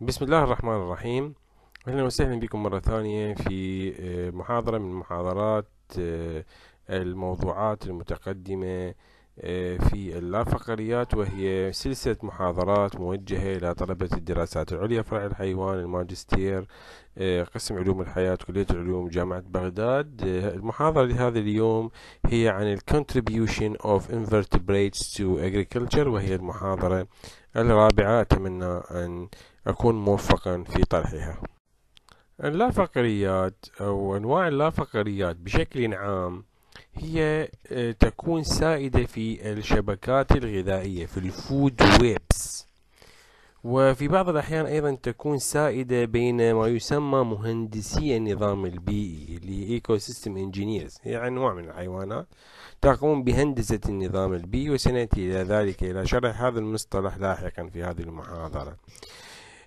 بسم الله الرحمن الرحيم اهلا وسهلا بكم مرة ثانية في آه، محاضرة من محاضرات آه، الموضوعات المتقدمة آه، في اللافقريات وهي سلسلة محاضرات موجهة إلى طلبة الدراسات العليا فرع الحيوان الماجستير قسم علوم الحياة كلية العلوم جامعة بغداد المحاضرة لهذا اليوم هي عن الكونتريبيوشن اوف انفرتبريتس تو اجريكلتشر وهي المحاضرة الرابعة أتمنى أن أكون موفقا في طرحها اللافقريات أو أنواع اللافقريات بشكل عام هي آه، تكون سائدة في الشبكات الغذائية في الفود ويبس وفي بعض الأحيان أيضا تكون سائدة بين ما يسمى مهندسي النظام البيئي اللي إيكو سيستم إنجينيرز هي أنواع من الحيوانات تقوم بهندسة النظام البيئي وسنأتي إلى ذلك إلى شرح هذا المصطلح لاحقا في هذه المحاضرة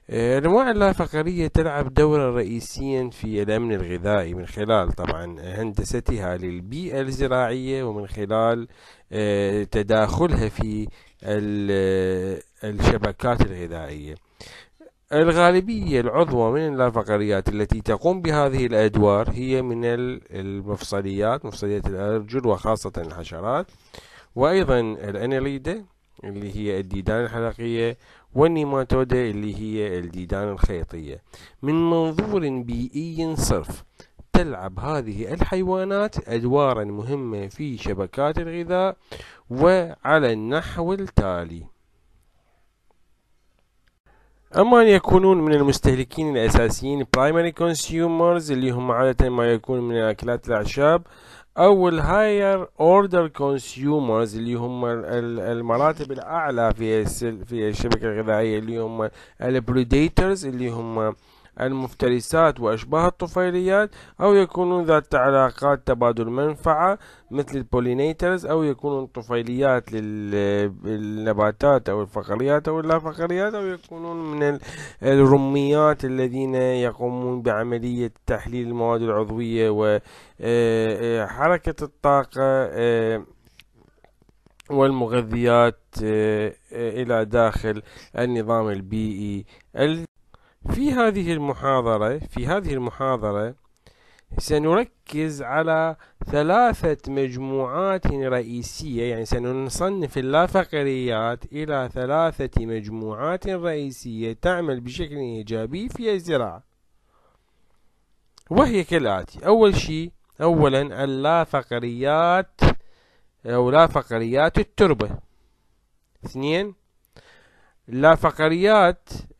الأنواع آه، اللافقرية تلعب دورا رئيسيا في الأمن الغذائي من خلال طبعا هندستها للبيئة الزراعية ومن خلال آه، تداخلها في الشبكات الغذائية الغالبية العظمى من اللافقريات التي تقوم بهذه الأدوار هي من المفصليات مفصليات الأرجل وخاصة الحشرات وأيضا الأنيليدة اللي هي الديدان الحلقية والنيماتودة اللي هي الديدان الخيطية من منظور بيئي صرف تلعب هذه الحيوانات أدوارا مهمة في شبكات الغذاء وعلى النحو التالي أما أن يكونون من المستهلكين الأساسيين primary consumers اللي هم عادة ما يكون من أكلات الأعشاب أو higher order consumers اللي هم المراتب الأعلى في في الشبكة الغذائية اللي هم predators اللي هم المفترسات وأشباه الطفيليات أو يكونون ذات علاقات تبادل منفعة مثل البولينيترز أو يكونون طفيليات للنباتات أو الفقريات أو اللافقريات أو يكونون من الرميات الذين يقومون بعملية تحليل المواد العضوية وحركة آه، آه، الطاقة آه، والمغذيات إلى داخل النظام البيئي في هذه المحاضرة في هذه المحاضرة سنركز على ثلاثة مجموعات رئيسية يعني سنصنف اللافقريات إلى ثلاثة مجموعات رئيسية تعمل بشكل إيجابي في الزراعة وهي كالآتي أول شيء أولا اللافقريات أو لافقريات التربة اثنين لا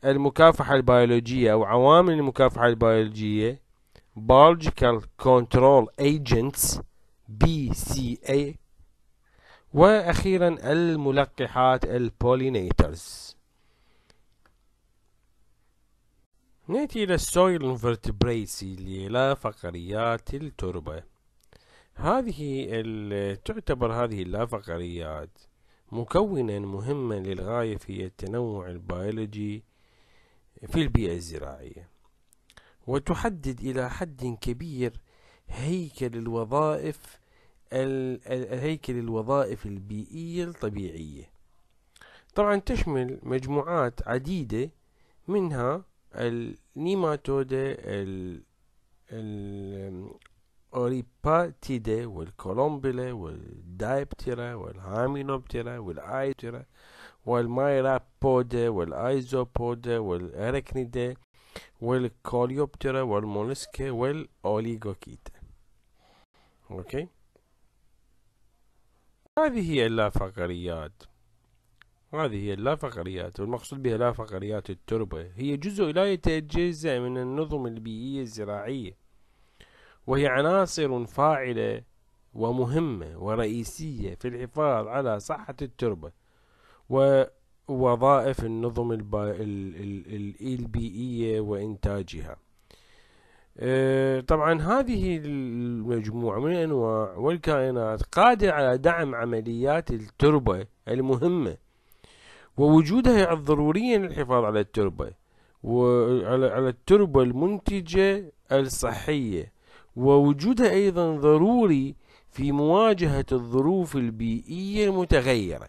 المكافحة البيولوجية أو عوامل المكافحة البيولوجية Biological Control Agents BCA وأخيرا الملقحات البولينيترز نأتي إلى soil invertebrates اللي لا فقريات التربة هذه تعتبر هذه اللافقريات مكونا مهما للغاية في التنوع البيولوجي في البيئة الزراعية وتحدد إلى حد كبير هيكل الوظائف الهيكل الوظائف البيئية الطبيعية طبعا تشمل مجموعات عديدة منها النيماتودة الاوريباتيدي والكولومبيلا والدايبتيرا والهامينوبتيرا والآيتيرا والمايرابودي والأيزوبودا والاركنيدي والكوليوبترا والمولسكا والأوليغوكيتا أوكي هذه هي اللافقريات هذه هي اللافقريات والمقصود بها لافقريات التربة هي جزء لا يتجزأ من النظم البيئية الزراعية وهي عناصر فاعلة ومهمة ورئيسية في الحفاظ على صحة التربة ووظائف النظم البيئية وإنتاجها آه، طبعا هذه المجموعة من الأنواع والكائنات قادرة على دعم عمليات التربة المهمة ووجودها ضروريا للحفاظ على التربة وعلى التربة المنتجة الصحية ووجودها أيضا ضروري في مواجهة الظروف البيئية المتغيرة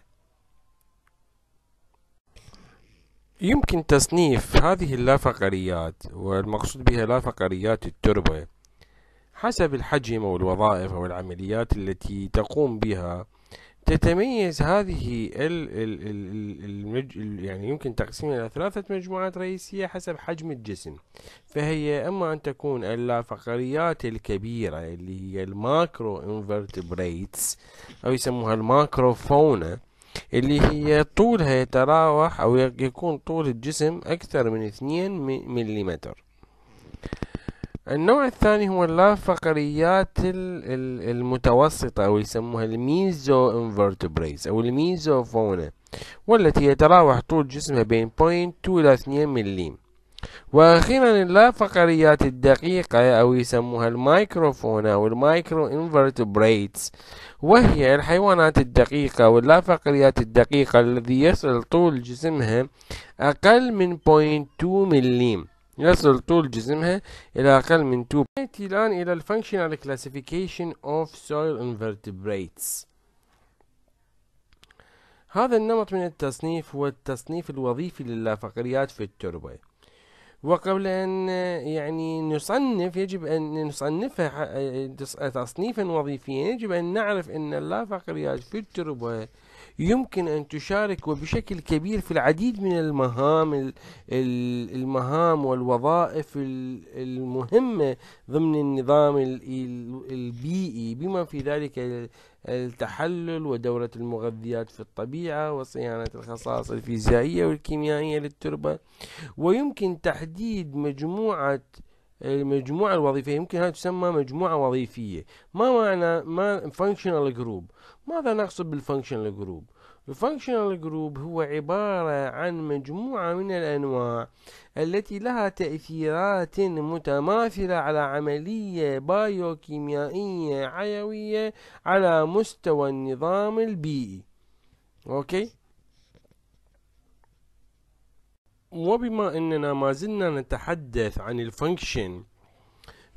يمكن تصنيف هذه اللافقريات والمقصود بها لافقريات التربة حسب الحجم والوظائف والعمليات التي تقوم بها تتميز هذه ال ال ال المج يعني يمكن تقسيمها إلى ثلاثة مجموعات رئيسية حسب حجم الجسم فهي إما أن تكون اللافقريات الكبيرة اللي هي الماكرو انفرتبريتس أو يسموها الماكرو فونا اللي هي طولها يتراوح أو يكون طول الجسم أكثر من 2 ملم النوع الثاني هو اللافقريات المتوسطة أو يسموها الميزو انفرتبريز أو الميزو فونة والتي يتراوح طول جسمها بين 0.2 إلى 2 مليم وأخيرا اللافقريات الدقيقة أو يسموها المايكروفونة أو المايكرو انفرتبريتس وهي الحيوانات الدقيقة واللافقريات الدقيقة الذي يصل طول جسمها أقل من 0.2 مليم يصل طول جسمها إلى أقل من 2 نأتي الآن إلى الفانكشنال كلاسيفيكيشن اوف سويل انفرتبريتس هذا النمط من التصنيف هو التصنيف الوظيفي للافقريات في التربة وقبل أن يعني نصنف يجب أن نصنفها آه، تصنيفا وظيفيا يجب أن نعرف أن اللافقريات في التربة يمكن أن تشارك وبشكل كبير في العديد من المهام المهام والوظائف المهمة ضمن النظام البيئي بما في ذلك التحلل ودورة المغذيات في الطبيعة وصيانة الخصائص الفيزيائية والكيميائية للتربة ويمكن تحديد مجموعة المجموعة الوظيفية يمكن هذه تسمى مجموعة وظيفية ما معنى ما functional group ماذا نقصد بالfunctional group الفانكشنال جروب هو عبارة عن مجموعة من الأنواع التي لها تأثيرات متماثلة على عملية بايوكيميائية حيوية على مستوى النظام البيئي أوكي وبما اننا ما زلنا نتحدث عن الفانكشن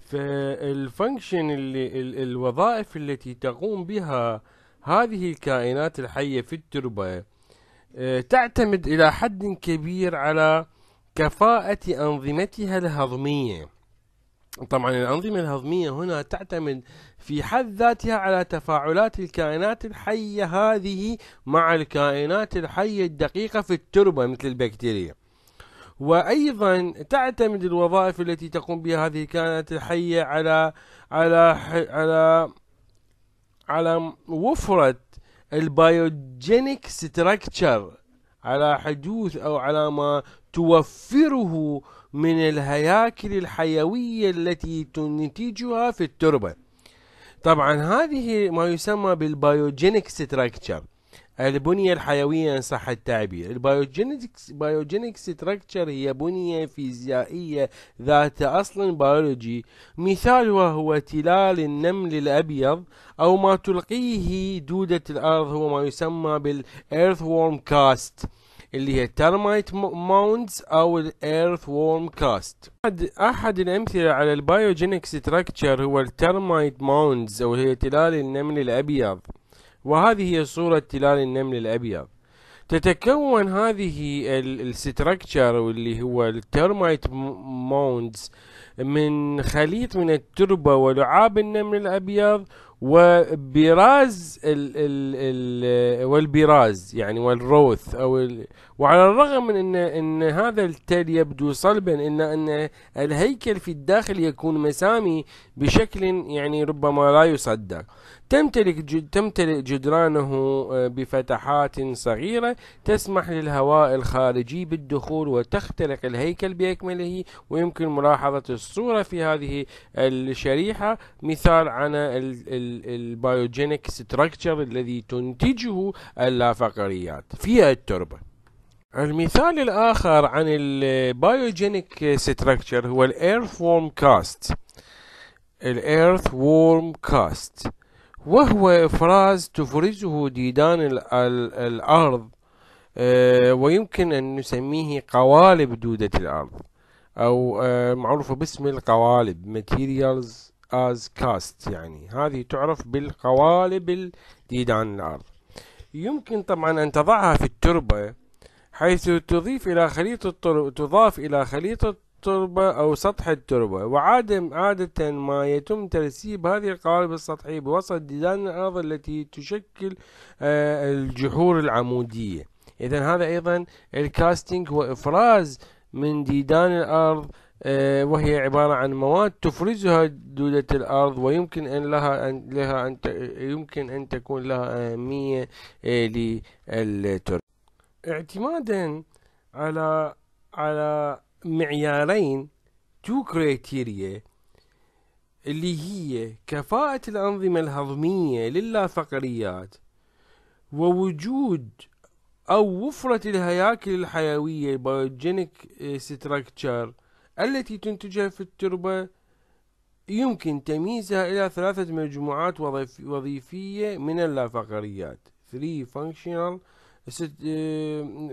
فالفانكشن اللي الوظائف التي تقوم بها هذه الكائنات الحية في التربة آه، تعتمد إلى حد كبير على كفاءة أنظمتها الهضمية طبعا الأنظمة الهضمية هنا تعتمد في حد ذاتها على تفاعلات الكائنات الحية هذه مع الكائنات الحية الدقيقة في التربة مثل البكتيريا وأيضا تعتمد الوظائف التي تقوم بها هذه كانت الحية على على على على وفرة البايوجينيك ستراكشر على حدوث أو على ما توفره من الهياكل الحيوية التي تنتجها في التربة طبعا هذه ما يسمى بالبايوجينيك ستراكشر البنية الحيوية إن صح التعبير البيوجينيكس بايوجينيك ستراكتشر هي بنية فيزيائية ذات أصل بيولوجي مثالها هو تلال النمل الأبيض أو ما تلقيه دودة الأرض هو ما يسمى بالإيرث وورم كاست اللي هي الترمايت ماوندز او الايرث وورم كاست احد احد الامثله على البايوجينيك ستراكشر هو الترمايت ماوندز او هي تلال النمل الابيض وهذه هي صورة تلال النمل الأبيض تتكون هذه الستركتشر واللي هو الترمايت موندز من خليط من التربة ولعاب النمل الأبيض وبراز ال ال الـ والبراز يعني والروث أو وعلى الرغم من أن, أن هذا التل يبدو صلبا إلا أن الهيكل في الداخل يكون مسامي بشكل يعني ربما لا يصدق تمتلك تمتلئ جدرانه آه، بفتحات صغيرة تسمح للهواء الخارجي بالدخول وتخترق الهيكل بأكمله ويمكن ملاحظة الصورة في هذه الشريحة مثال على البايوجينيك ستراكشر الذي تنتجه اللافقريات في التربه المثال الآخر عن البايوجينيك ستراكشر هو الايرث وورم كاست الايرث وورم كاست وهو إفراز تفرزه ديدان الأرض آه، ويمكن أن نسميه قوالب دودة الأرض أو آه، معروفة باسم القوالب materials as cast يعني هذه تعرف بالقوالب ديدان الأرض يمكن طبعا أن تضعها في التربة حيث تضيف إلى خليط التربة تضاف إلى خليط التربة أو سطح التربة وعادة عادة ما يتم ترسيب هذه القوالب السطحية بوسط ديدان الأرض التي تشكل آه، الجحور العمودية إذا هذا أيضا الكاستنج هو إفراز من ديدان الأرض آه، وهي عبارة عن مواد تفرزها دودة الأرض ويمكن أن لها أن لها أن يمكن أن تكون لها أهمية آه، للتربة اعتمادا على على معيارين تو كريتيريا اللي هي كفاءة الأنظمة الهضمية لللافقريات ووجود أو وفرة الهياكل الحيوية البيوجينيك ستراكتشر eh, التي تنتجها في التربة يمكن تمييزها إلى ثلاثة مجموعات وظيفية من اللافقريات 3 functional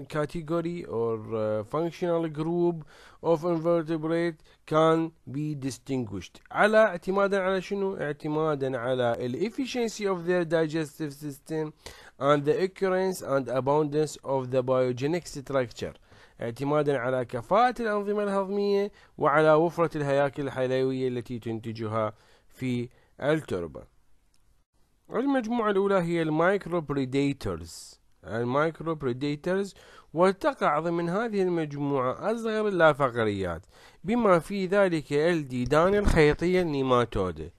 category or uh, functional group of invertebrate can be distinguished على اعتمادا على شنو اعتمادا على ال efficiency of their digestive system and the occurrence and abundance of the biogenic structure اعتمادا على كفاءة الأنظمة الهضمية وعلى وفرة الهياكل الحيوية التي تنتجها في التربة المجموعة الأولى هي المايكرو بريديتورز المايكرو بريديترز وتقع ضمن هذه المجموعة أصغر اللافقريات بما في ذلك الديدان الخيطية النيماتودة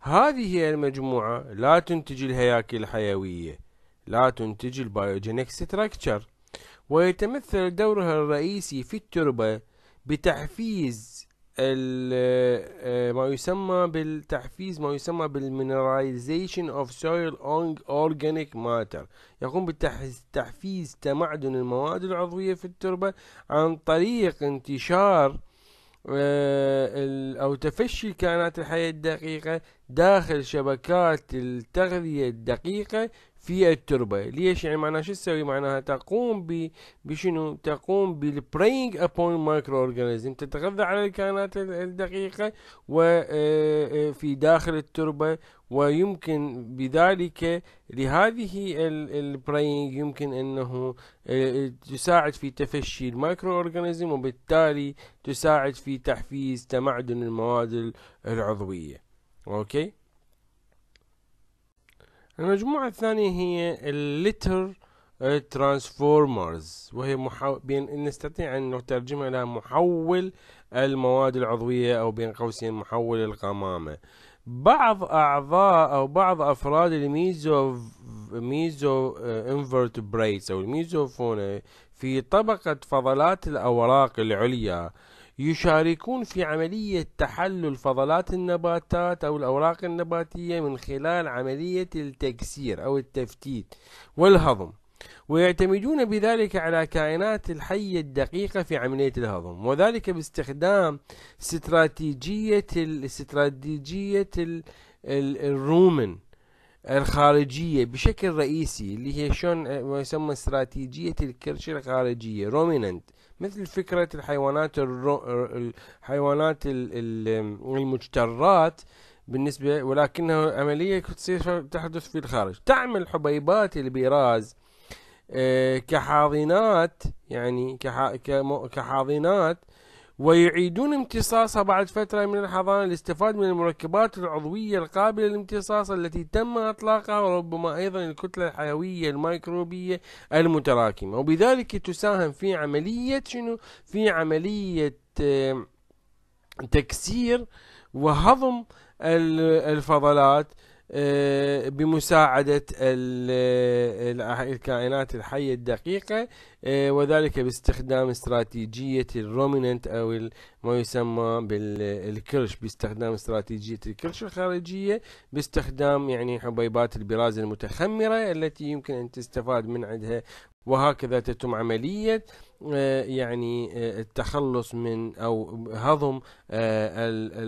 هذه المجموعة لا تنتج الهياكل الحيوية لا تنتج البيوجينيك ستراكتشر ويتمثل دورها الرئيسي في التربة بتحفيز آه، ما يسمى بالتحفيز ما يسمى بالمينراليزيشن اوف سويل اورجانيك ماتر يقوم بتحفيز تمعدن المواد العضويه في التربه عن طريق انتشار آه، او تفشي الكائنات الحيه الدقيقه داخل شبكات التغذيه الدقيقه في التربة ليش يعني معناها شو تسوي معناها تقوم ب بشنو تقوم بالبرينج ابون مايكرو اورجانيزم تتغذى على الكائنات الدقيقة وفي آه، آه، داخل التربة ويمكن بذلك لهذه البرينج يمكن انه آه، تساعد في تفشي المايكرو اورجانيزم وبالتالي تساعد في تحفيز تمعدن المواد العضوية اوكي المجموعة الثانية هي الليتر ترانسفورمرز آه، وهي محو... بين نستطيع أن نترجمها إلى محول المواد العضوية أو بين قوسين محول القمامة بعض أعضاء أو بعض أفراد الميزو ميزو انفرتبريتس آه، أو الميزوفونا في طبقة فضلات الأوراق العليا يشاركون في عملية تحلل فضلات النباتات أو الأوراق النباتية من خلال عملية التكسير أو التفتيت والهضم ويعتمدون بذلك على كائنات الحية الدقيقة في عملية الهضم وذلك باستخدام استراتيجية الاستراتيجية الرومن الخارجية بشكل رئيسي اللي هي شلون ما يسمى استراتيجية الكرش الخارجية روميننت مثل فكرة الحيوانات الرو... الحيوانات المجترات بالنسبة ولكنها عملية تصير تحدث في الخارج تعمل حبيبات البراز آه، كحاضنات يعني كح... كحاضنات ويعيدون امتصاصها بعد فترة من الحضانة لاستفادة من المركبات العضوية القابلة للامتصاص التي تم إطلاقها وربما أيضا الكتلة الحيوية الميكروبية المتراكمة وبذلك تساهم في عملية شنو في عملية تكسير وهضم الفضلات آه، بمساعدة آه، الكائنات الحية الدقيقة آه، وذلك باستخدام استراتيجية الروميننت أو ما يسمى بالكرش باستخدام استراتيجية الكرش الخارجية باستخدام يعني حبيبات البراز المتخمرة التي يمكن أن تستفاد من عندها وهكذا تتم عملية آه، يعني آه، التخلص من أو هضم آه،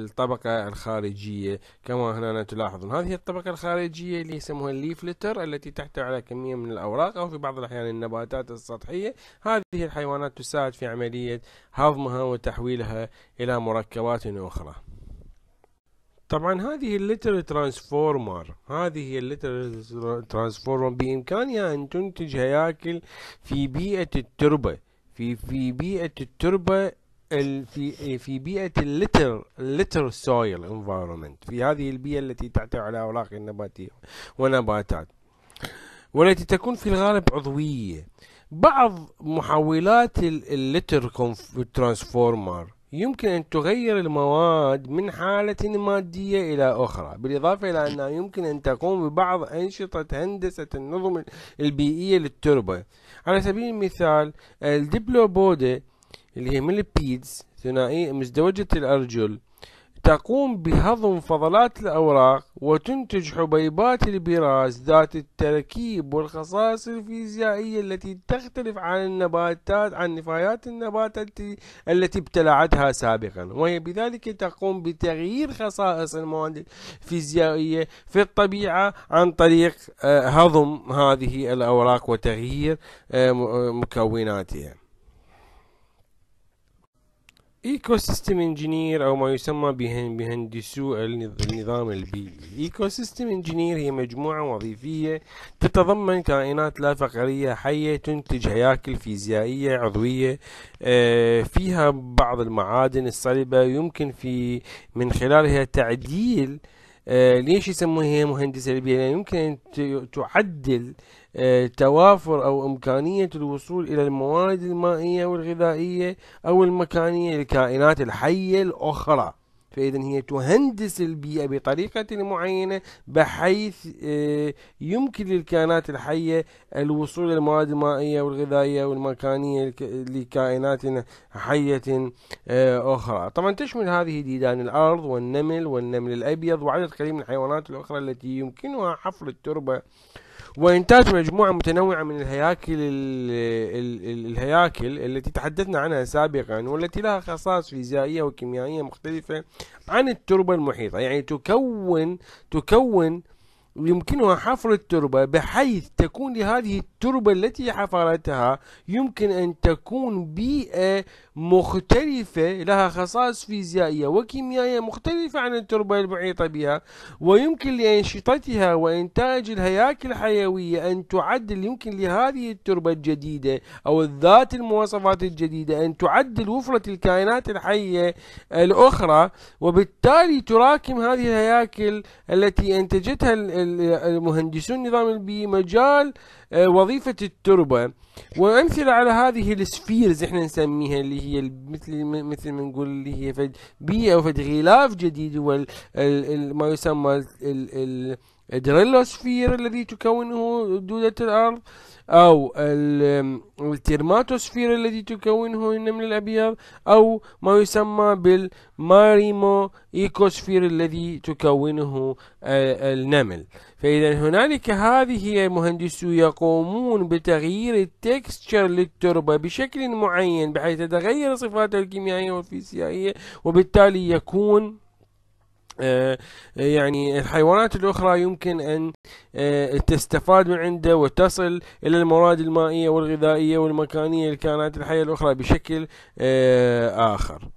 الطبقة الخارجية كما هنا تلاحظون هذه الطبقة الخارجية اللي يسموها الليفلتر التي تحتوي على كمية من الأوراق أو في بعض الأحيان النباتات السطحية هذه الحيوانات تساعد في عملية هضمها وتحويلها إلى مركبات أخرى طبعا هذه الليتر ترانسفورمر هذه الليتر ترانسفورمر بإمكانها أن تنتج هياكل في بيئة التربة في في بيئه التربه في إيه، في بيئه اللتر اللتر سويل انفايرمنت في هذه البيئه التي تحتوي على اوراق النباتيه ونباتات والتي تكون في الغالب عضويه بعض محولات اللتر ترانسفورمر يمكن أن تغير المواد من حالة مادية إلى أخرى بالإضافة إلى أنها يمكن أن تقوم ببعض أنشطة هندسة النظم البيئية للتربة على سبيل المثال الدبلوبودة اللي هي البيدز ثنائية مزدوجة الأرجل تقوم بهضم فضلات الأوراق وتنتج حبيبات البراز ذات التركيب والخصائص الفيزيائية التي تختلف عن النباتات عن نفايات النبات التي ابتلعتها سابقا وهي بذلك تقوم بتغيير خصائص المواد الفيزيائية في الطبيعة عن طريق آه، هضم هذه الأوراق وتغيير آه، آه، مكوناتها ايكو سيستم انجينير او ما يسمى بهندسو النظام البيئي ايكو سيستم انجينير هي مجموعة وظيفية تتضمن كائنات لا فقرية حية تنتج هياكل فيزيائية عضوية آه، فيها بعض المعادن الصلبة يمكن في من خلالها تعديل آه، ليش يسموها هي مهندسة البيئة يمكن ان تعدل آه، توافر أو إمكانية الوصول إلى الموارد المائية والغذائية أو المكانية للكائنات الحية الأخرى فإذا هي تهندس البيئة بطريقة معينة بحيث آه، يمكن للكائنات الحية الوصول إلى الموارد المائية والغذائية والمكانية لكائنات حية آه، أخرى طبعا تشمل هذه ديدان الأرض والنمل والنمل الأبيض وعدد قليل من الحيوانات الأخرى التي يمكنها حفر التربة وإنتاج مجموعة متنوعة من الهياكل الهياكل التي تحدثنا عنها سابقا والتي لها خصائص فيزيائية وكيميائية مختلفة عن التربة المحيطة يعني تكون تكون يمكنها حفر التربة بحيث تكون لهذه التربة التي حفرتها يمكن أن تكون بيئة مختلفة لها خصائص فيزيائية وكيميائية مختلفة عن التربة المحيطة بها ويمكن لأنشطتها وإنتاج الهياكل الحيوية أن تعدل يمكن لهذه التربة الجديدة أو ذات المواصفات الجديدة أن تعدل وفرة الكائنات الحية الأخرى وبالتالي تراكم هذه الهياكل التي أنتجتها المهندسون النظام البيئي مجال آه، وظيفة التربة وأمثلة على هذه السفيرز احنا نسميها اللي هي مثل مثل ما نقول اللي هي فد بيئة وفد غلاف جديد هو ما يسمى ال ال الدريلوسفير الذي تكونه دودة الأرض أو الترماتوسفير الذي تكونه النمل الأبيض أو ما يسمى بالماريمو إيكوسفير الذي تكونه آه، النمل فإذا هنالك هذه المهندسو يقومون بتغيير التكستشر للتربة بشكل معين بحيث تتغير صفاتها الكيميائية والفيزيائية وبالتالي يكون آه، يعني الحيوانات الأخرى يمكن أن آه، تستفاد من عنده وتصل إلى المواد المائية والغذائية والمكانية للكائنات الحية الأخرى بشكل آه، آخر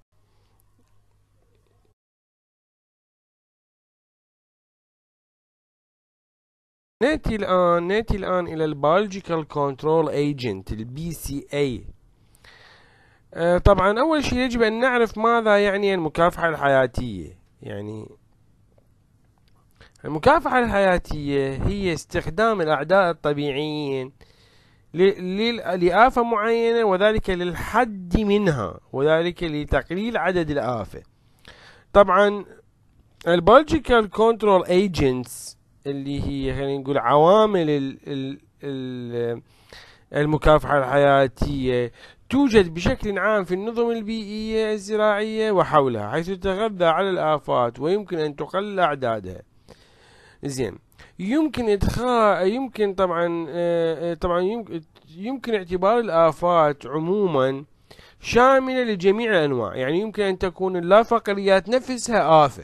ناتي الآن ناتي الآن إلى البيولوجيكال كنترول ايجنت البي سي اي طبعا أول شيء يجب أن نعرف ماذا يعني المكافحة الحياتية يعني المكافحة الحياتية هي استخدام الأعداء الطبيعيين لآفة معينة وذلك للحد منها وذلك لتقليل عدد الآفة طبعا البولجيكال كنترول ايجنتس اللي هي خلينا نقول عوامل المكافحة الحياتية توجد بشكل عام في النظم البيئية الزراعية وحولها حيث تتغذى على الآفات ويمكن أن تقل أعدادها زين يمكن إدخال يمكن طبعا آه، آه، طبعا يمكن, يمكن اعتبار الآفات عموما شاملة لجميع الأنواع يعني يمكن أن تكون اللافقريات نفسها آفة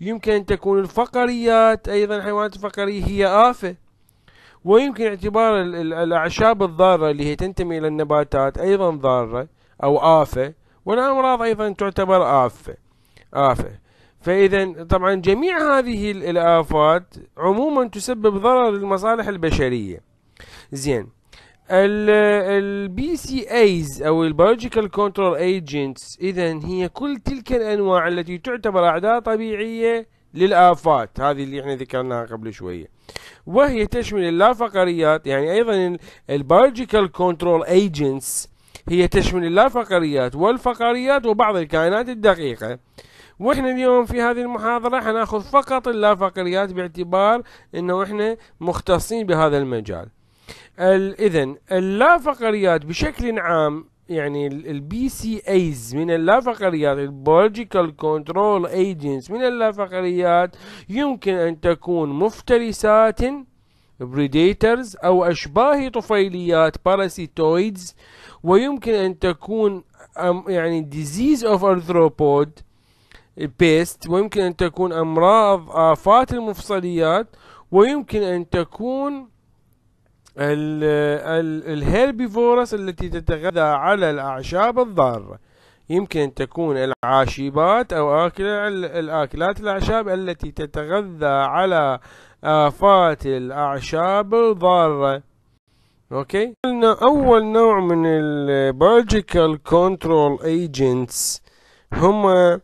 يمكن أن تكون الفقريات أيضا حيوانات الفقرية هي آفة ويمكن اعتبار الأعشاب الضارة اللي هي تنتمي إلى النباتات أيضا ضارة أو آفة والأمراض أيضا تعتبر آفة آفة فإذا طبعا جميع هذه الآفات عموما تسبب ضرر للمصالح البشرية زين البي سي ايز او البيولوجيكال كنترول ايجنتس اذا هي كل تلك الانواع التي تعتبر اعداء طبيعيه للافات هذه اللي احنا ذكرناها قبل شويه وهي تشمل اللافقريات يعني أيضا البيولوجيكال كنترول ايجنتس هي تشمل اللافقريات والفقريات وبعض الكائنات الدقيقة واحنا اليوم في هذه المحاضرة حناخذ فقط اللافقريات باعتبار انه احنا مختصين بهذا المجال اذا اللافقريات بشكل عام يعني البي سي ايز من اللافقريات البولوجيكال كنترول ايجنتس من اللافقريات يمكن ان تكون مفترسات بريديترز او اشباه طفيليات باراسيتويدز ويمكن ان تكون يعني ديزيز اوف ارثروبود بيست ويمكن ان تكون امراض افات المفصليات ويمكن ان تكون الهيربيفورس التي تتغذى على الأعشاب الضارة يمكن أن تكون العاشبات أو الأكلات الأعشاب التي تتغذى على آفات الأعشاب الضارة أوكي أول نوع من البيولوجيكال كنترول ايجنتس هم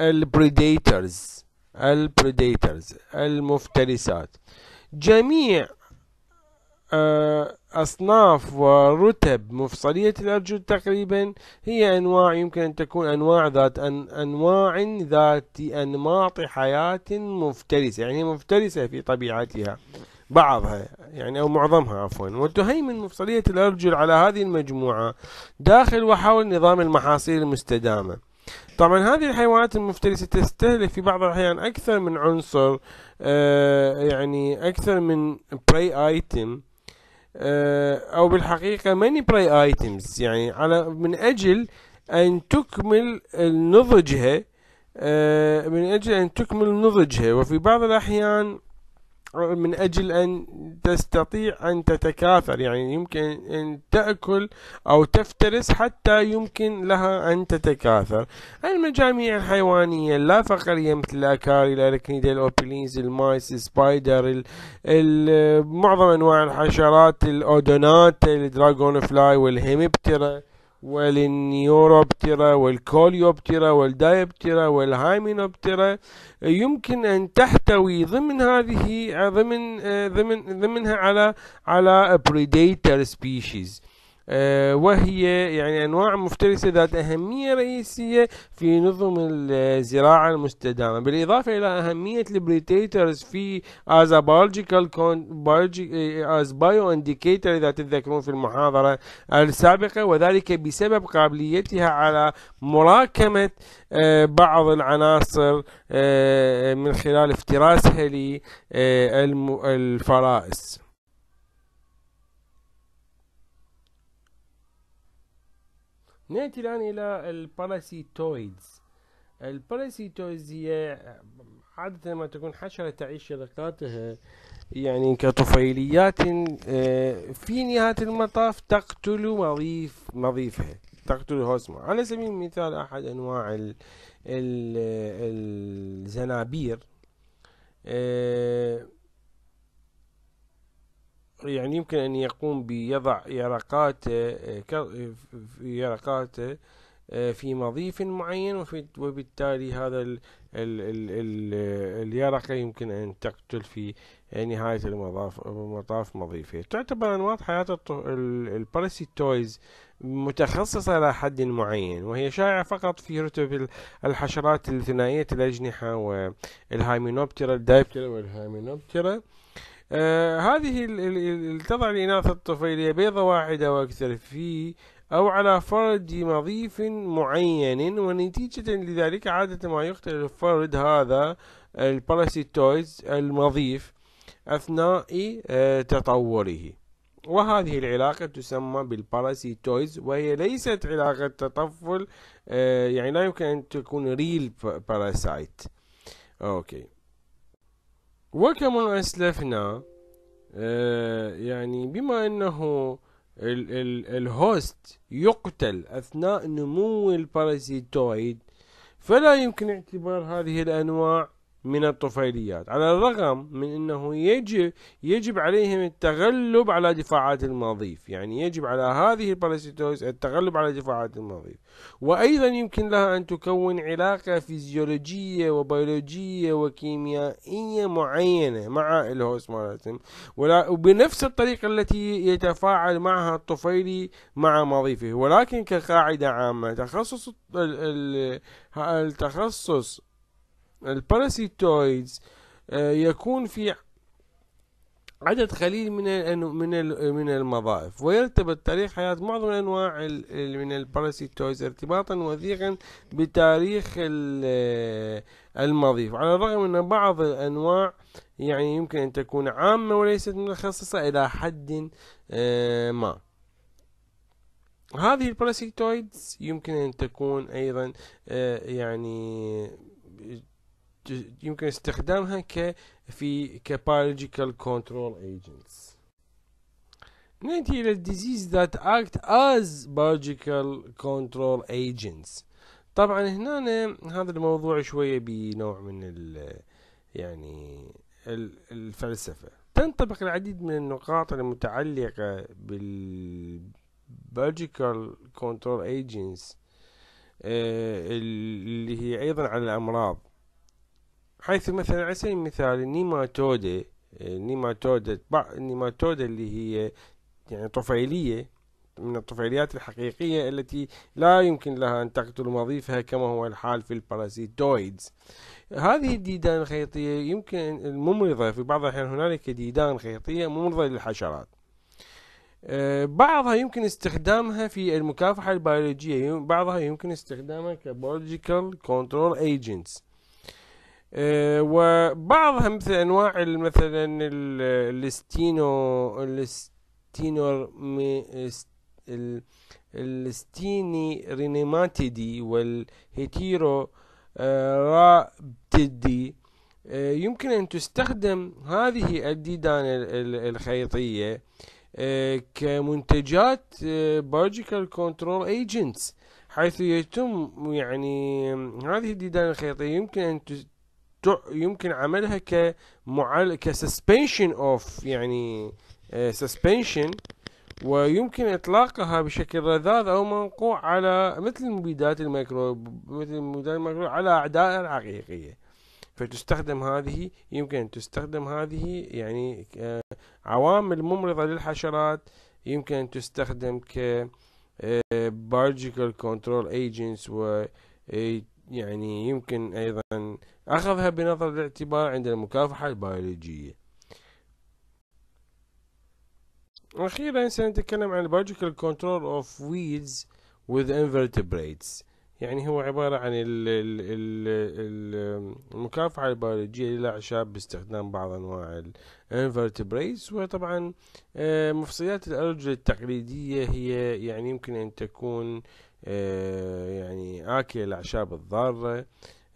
البريديترز البريديترز المفترسات جميع آه، أصناف ورتب مفصلية الأرجل تقريبا هي أنواع يمكن أن تكون أنواع ذات أن أنواع ذات أنماط حياة مفترسة يعني مفترسة في طبيعتها بعضها يعني أو معظمها عفوا وتهيمن مفصلية الأرجل على هذه المجموعة داخل وحول نظام المحاصيل المستدامة طبعا هذه الحيوانات المفترسة تستهلك في بعض الأحيان أكثر من عنصر آه يعني أكثر من براي آيتم آه، او بالحقيقه ماني براي ايتمز يعني على من اجل ان تكمل نضجها آه، من اجل ان تكمل نضجها وفي بعض الاحيان من أجل أن تستطيع أن تتكاثر يعني يمكن أن تأكل أو تفترس حتى يمكن لها أن تتكاثر المجاميع الحيوانية لا فقرية مثل الأكاري الأركنيدا الاوبلينز المايس سبايدر معظم أنواع الحشرات الأودونات الدراغون فلاي والهيميبترا والنيوروبترا والكوليوبترا والدايبترا والهايمينوبترا يمكن أن تحتوي ضمن هذه ضمن آه، ضمن ضمنها على على بريديتر سبيشيز آه، وهي يعني أنواع مفترسة ذات أهمية رئيسية في نظم الزراعة المستدامة بالإضافة إلى أهمية البريتيترز في از بايولوجيكال از بايو انديكيتر إذا تتذكرون في المحاضرة السابقة وذلك بسبب قابليتها على مراكمة آه، بعض العناصر آه، من خلال افتراسها للفرائس نأتي الآن إلى الباراسيتويدز الباراسيتويدز هي عادة ما تكون حشرة تعيش شركاتها يعني كطفيليات آه، في نهاية المطاف تقتل مضيف مضيفها تقتل هوسما على سبيل المثال أحد أنواع الزنابير آه، يعني يمكن أن يقوم بيضع يرقاته آه، آه، آه، يرقاته في مضيف معين وبالتالي هذا الـ الـ الـ الـ اليرقة يمكن أن تقتل في نهاية المطاف مطاف مضيفه تعتبر أنواع حياة الباراسيتويز متخصصة إلى حد معين وهي شائعة فقط في رتب الحشرات الثنائية الأجنحة والهايمينوبترا الدايبترا والهايمينوبترا آه، هذه تضع الإناث الطفيلية بيضة واحدة وأكثر في أو على فرد مضيف معين ونتيجة لذلك عادة ما يقتل الفرد هذا الباراسيتويز المضيف أثناء آه، تطوره وهذه العلاقة تسمى بالباراسيتويز وهي ليست علاقة تطفل آه، يعني لا يمكن أن تكون ريل باراسايت أوكي وكما أسلفنا آه، يعني بما أنه الهوست يقتل أثناء نمو الباراسيتويد فلا يمكن اعتبار هذه الأنواع من الطفيليات على الرغم من أنه يجب, يجب عليهم التغلب على دفاعات المضيف يعني يجب على هذه الباراسيتوز التغلب على دفاعات المضيف وأيضا يمكن لها أن تكون علاقة فيزيولوجية وبيولوجية وكيميائية معينة مع الهوست مالتهم وبنفس الطريقة التي يتفاعل معها الطفيلي مع مضيفه ولكن كقاعدة عامة تخصص التخصص الباراسيتويدز آه، يكون في عدد قليل من من من المضائف ويرتبط تاريخ حياة معظم الأنواع من الباراسيتويز ارتباطا وثيقا بتاريخ آه، المضيف على الرغم أن بعض الأنواع يعني يمكن أن تكون عامة وليست متخصصة إلى حد آه، ما هذه الباراسيتويدز يمكن أن تكون أيضا يعني يمكن استخدامها ك في كبايولوجيكال كنترول ايجنتس نأتي إلى الديزيز that act as بايولوجيكال كنترول ايجنتس طبعا هنا هذا الموضوع شوية بنوع من ال يعني الفلسفة تنطبق العديد من النقاط المتعلقة بالبيولوجيكال كنترول ايجنتس اللي هي أيضا على الأمراض حيث مثلا على سبيل المثال النيماتودة النيماتودة آه، النيماتودة اللي هي يعني طفيلية من الطفيليات الحقيقية التي لا يمكن لها أن تقتل مضيفها كما هو الحال في البارازيتويدز هذه الديدان الخيطية يمكن الممرضة في بعض الأحيان هنالك ديدان خيطية ممرضة للحشرات آه، بعضها يمكن استخدامها في المكافحة البيولوجية بعضها يمكن استخدامها كبيولوجيكال كنترول ايجنتس آه، وبعضها مثل انواع مثلا الستينو الستينو الستيني رينيماتيدي والهيتيرو آه، رابتدي آه، يمكن ان تستخدم هذه الديدان الخيطيه كمنتجات بارجيكال كنترول ايجنتس حيث يتم يعني هذه الديدان الخيطيه يمكن ان يمكن عملها كمعال كسسبنشن اوف يعني سسبنشن آه، ويمكن اطلاقها بشكل رذاذ او منقوع على مثل المبيدات الميكرو مثل المبيدات الميكرو على اعدائها الحقيقيه فتستخدم هذه يمكن أن تستخدم هذه يعني عوامل ممرضة للحشرات يمكن أن تستخدم ك بارجيكال كنترول ايجنتس و آه، يعني يمكن أيضا أخذها بنظر الاعتبار عند المكافحة البيولوجية أخيرا سنتكلم عن Biological Control of Weeds with invertebrates يعني هو عبارة عن المكافحة البيولوجية للأعشاب باستخدام بعض أنواع Invertebrates وطبعا آه، مفصليات الأرجل التقليدية هي يعني يمكن أن تكون آه، يعني آكل الأعشاب الضارة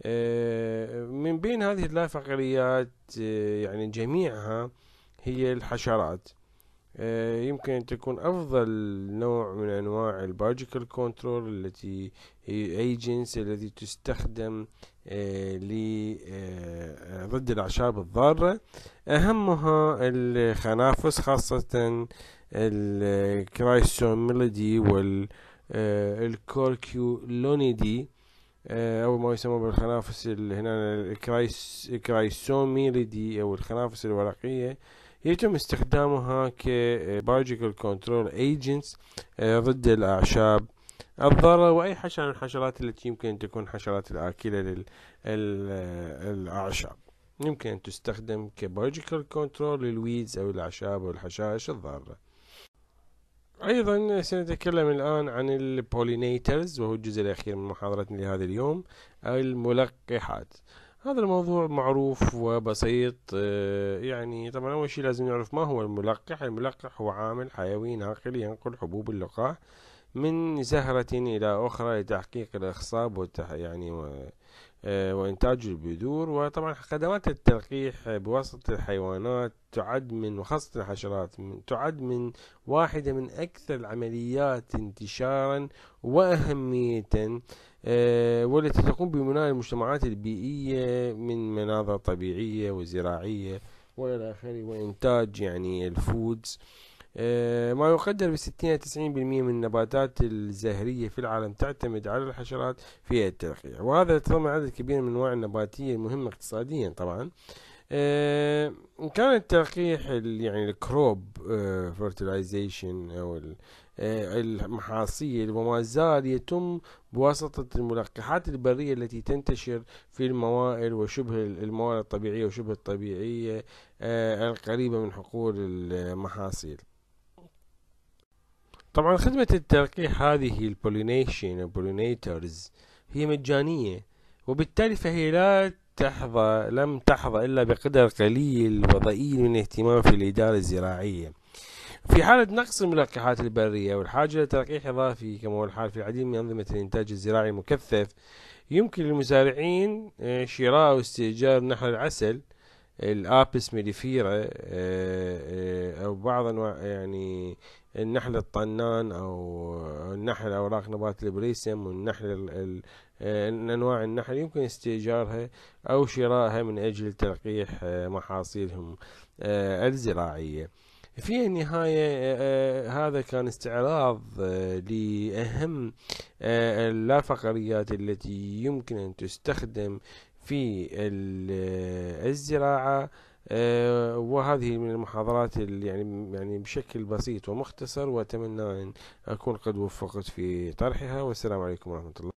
آه، من بين هذه اللافقريات آه، يعني جميعها هي الحشرات آه، يمكن أن تكون أفضل نوع من أنواع الباجيكال كنترول التي هي ايجنس التي تستخدم ضد الأعشاب الضارة أهمها الخنافس خاصة الكرايسوميلدي والكوركيولونيدي آه، او ما يسمى بالخنافس هنا الكرايس كرايسوميليدي او الخنافس الورقيه يتم استخدامها كبايولوجيكال كنترول ايجنتس ضد الاعشاب الضاره واي حشره من الحشرات التي يمكن ان تكون حشرات الاكله للاعشاب آه، يمكن ان تستخدم كبايولوجيكال كنترول للويدز او الاعشاب او الحشائش الضاره ايضا سنتكلم الان عن البولينيترز وهو الجزء الاخير من محاضرتنا لهذا اليوم الملقحات هذا الموضوع معروف وبسيط آه، يعني طبعا اول شيء لازم نعرف ما هو الملقح الملقح هو عامل حيوي ناقل ينقل حبوب اللقاح من زهرة إلى أخرى لتحقيق الإخصاب والتح... يعني و... آه، وإنتاج البذور وطبعا خدمات التلقيح بواسطة الحيوانات تعد من وخاصة الحشرات من تعد من واحدة من أكثر العمليات انتشارا وأهمية آه، والتي تقوم ببناء المجتمعات البيئية من مناظر طبيعية وزراعية وإلى آخره وإنتاج يعني الفودز آه، ما يقدر 60 إلى 90% من النباتات الزهرية في العالم تعتمد على الحشرات في التلقيح وهذا يتضمن عدد كبير من أنواع النباتية المهمة اقتصاديا طبعا آه، كان التلقيح يعني الكروب فيرتلايزيشن آه، او المحاصيل وما زال يتم بواسطة الملقحات البرية التي تنتشر في الموائل وشبه الموائل الطبيعية وشبه الطبيعية القريبة من حقول المحاصيل طبعا خدمة التلقيح هذه البولينيشن البولينيترز هي مجانية وبالتالي فهي لا تحظى لم تحظى إلا بقدر قليل وضئيل من الاهتمام في الإدارة الزراعية في حالة نقص الملقحات البرية والحاجة لتلقيح إضافي كما هو الحال في العديد من أنظمة الإنتاج الزراعي المكثف يمكن للمزارعين آه، شراء واستئجار نحل العسل الابس ميديفيرا او بعض انواع يعني النحل الطنان او النحل اوراق نبات البريسم والنحل انواع النحل يمكن استئجارها او شرائها من اجل تلقيح محاصيلهم الزراعيه في النهاية هذا كان استعراض لأهم اللافقريات التي يمكن أن تستخدم في الزراعة آه، وهذه من المحاضرات اللي يعني يعني بشكل بسيط ومختصر وأتمنى أن أكون قد وفقت في طرحها والسلام عليكم ورحمة الله